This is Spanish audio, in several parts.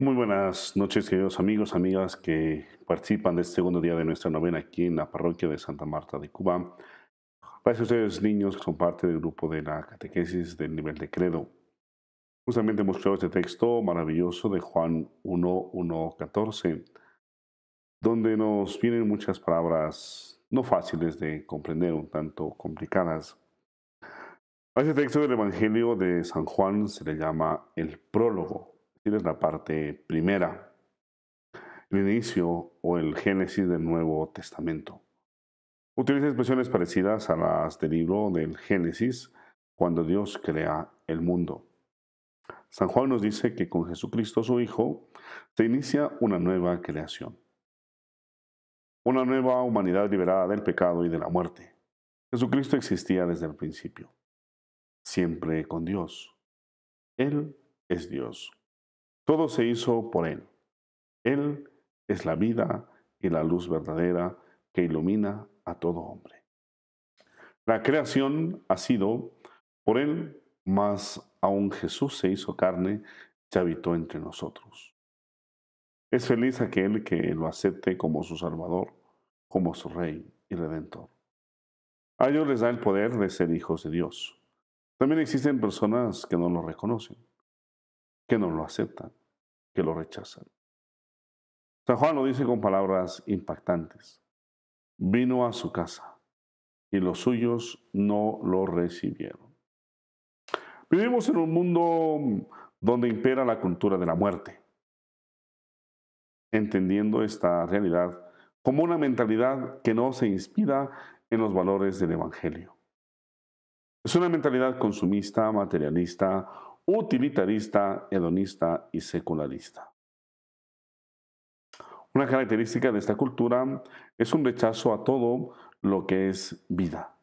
Muy buenas noches, queridos amigos, amigas que participan de este segundo día de nuestra novena aquí en la parroquia de Santa Marta de Cuba. Gracias a ustedes, niños, que son parte del grupo de la catequesis del nivel de credo. Justamente hemos este texto maravilloso de Juan 1.1.14, donde nos vienen muchas palabras no fáciles de comprender, un tanto complicadas. este texto del Evangelio de San Juan se le llama el prólogo es la parte primera, el inicio o el génesis del Nuevo Testamento. Utiliza expresiones parecidas a las del libro del Génesis cuando Dios crea el mundo. San Juan nos dice que con Jesucristo su Hijo se inicia una nueva creación, una nueva humanidad liberada del pecado y de la muerte. Jesucristo existía desde el principio, siempre con Dios. Él es Dios todo se hizo por Él. Él es la vida y la luz verdadera que ilumina a todo hombre. La creación ha sido por Él, mas aún Jesús se hizo carne y habitó entre nosotros. Es feliz aquel que lo acepte como su Salvador, como su Rey y Redentor. A ellos les da el poder de ser hijos de Dios. También existen personas que no lo reconocen, que no lo aceptan que lo rechazan. San Juan lo dice con palabras impactantes. Vino a su casa y los suyos no lo recibieron. Vivimos en un mundo donde impera la cultura de la muerte, entendiendo esta realidad como una mentalidad que no se inspira en los valores del Evangelio. Es una mentalidad consumista, materialista, utilitarista, hedonista y secularista. Una característica de esta cultura es un rechazo a todo lo que es vida.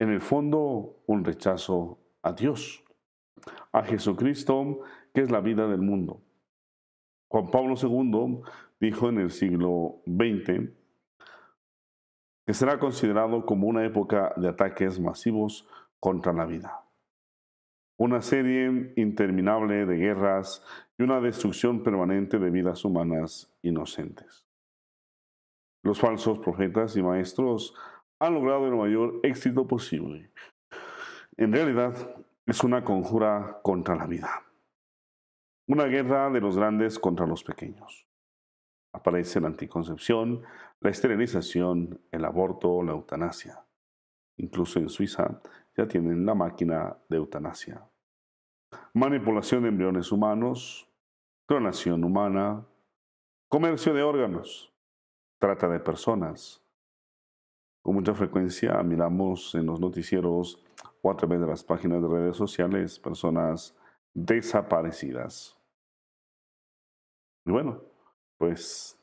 En el fondo, un rechazo a Dios, a Jesucristo, que es la vida del mundo. Juan Pablo II dijo en el siglo XX que será considerado como una época de ataques masivos contra la vida una serie interminable de guerras y una destrucción permanente de vidas humanas inocentes. Los falsos profetas y maestros han logrado el mayor éxito posible. En realidad, es una conjura contra la vida. Una guerra de los grandes contra los pequeños. Aparece la anticoncepción, la esterilización, el aborto, la eutanasia. Incluso en Suiza ya tienen la máquina de eutanasia. Manipulación de embriones humanos, clonación humana, comercio de órganos, trata de personas. Con mucha frecuencia miramos en los noticieros o a través de las páginas de redes sociales personas desaparecidas. Y bueno, pues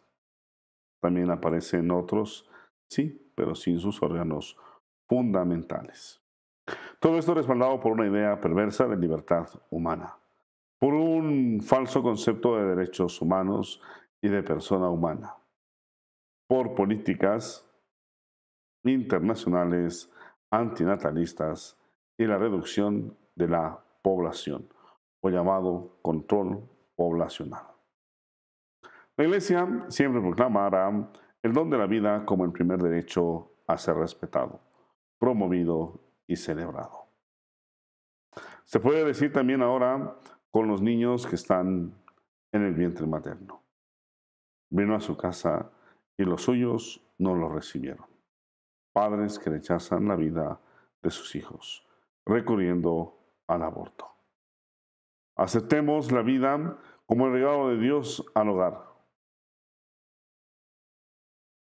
también aparecen otros, sí, pero sin sus órganos fundamentales. Todo esto respaldado por una idea perversa de libertad humana, por un falso concepto de derechos humanos y de persona humana, por políticas internacionales antinatalistas y la reducción de la población, o llamado control poblacional. La Iglesia siempre proclamará el don de la vida como el primer derecho a ser respetado promovido y celebrado. Se puede decir también ahora con los niños que están en el vientre materno. Vino a su casa y los suyos no lo recibieron. Padres que rechazan la vida de sus hijos, recurriendo al aborto. Aceptemos la vida como el regalo de Dios al hogar.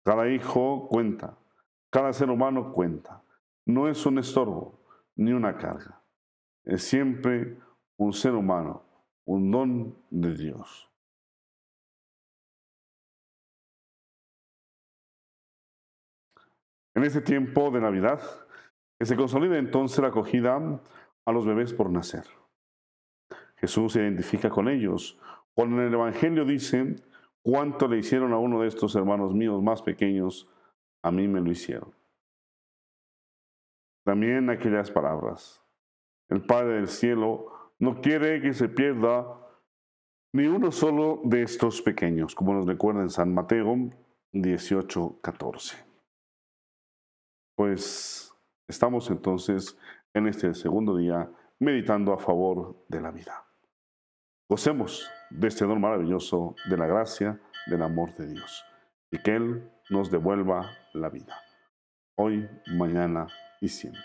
Cada hijo cuenta, cada ser humano cuenta no es un estorbo ni una carga. Es siempre un ser humano, un don de Dios. En este tiempo de Navidad, que se consolida entonces la acogida a los bebés por nacer. Jesús se identifica con ellos. Cuando en el Evangelio dice, cuánto le hicieron a uno de estos hermanos míos más pequeños, a mí me lo hicieron. También aquellas palabras. El Padre del Cielo no quiere que se pierda ni uno solo de estos pequeños, como nos recuerda en San Mateo 18, 14. Pues estamos entonces en este segundo día meditando a favor de la vida. Gocemos de este don maravilloso de la gracia, del amor de Dios y que Él nos devuelva la vida hoy, mañana y siempre.